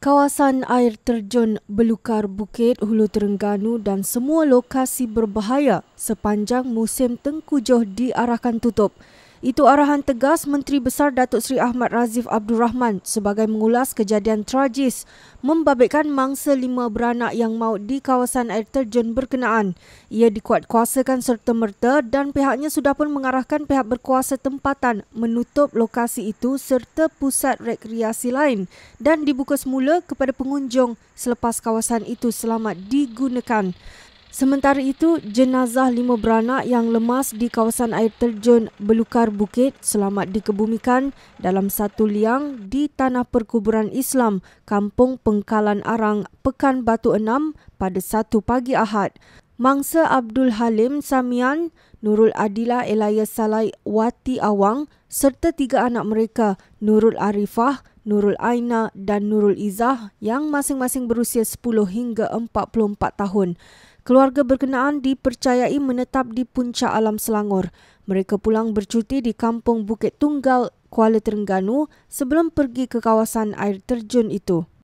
Kawasan air terjun Belukar Bukit Hulu Terengganu dan semua lokasi berbahaya sepanjang musim tengkujuh diarahkan tutup. Itu arahan tegas Menteri Besar Datuk Seri Ahmad Razif Abdul Rahman sebagai mengulas kejadian tragis membabitkan mangsa lima beranak yang maut di kawasan air terjun berkenaan. Ia dikuatkuasakan serta merta dan pihaknya sudah pun mengarahkan pihak berkuasa tempatan menutup lokasi itu serta pusat rekreasi lain dan dibuka semula kepada pengunjung selepas kawasan itu selamat digunakan. Sementara itu, jenazah lima beranak yang lemas di kawasan air terjun Belukar Bukit selamat dikebumikan dalam satu liang di tanah perkuburan Islam Kampung Pengkalan Arang, Pekan Batu Enam pada satu pagi Ahad. Mangsa Abdul Halim Samian, Nurul Adila Elias Salai Wati Awang serta tiga anak mereka, Nurul Arifah, Nurul Aina dan Nurul Izzah yang masing-masing berusia 10 hingga 44 tahun. Keluarga berkenaan dipercayai menetap di puncak alam Selangor. Mereka pulang bercuti di kampung Bukit Tunggal, Kuala Terengganu sebelum pergi ke kawasan air terjun itu.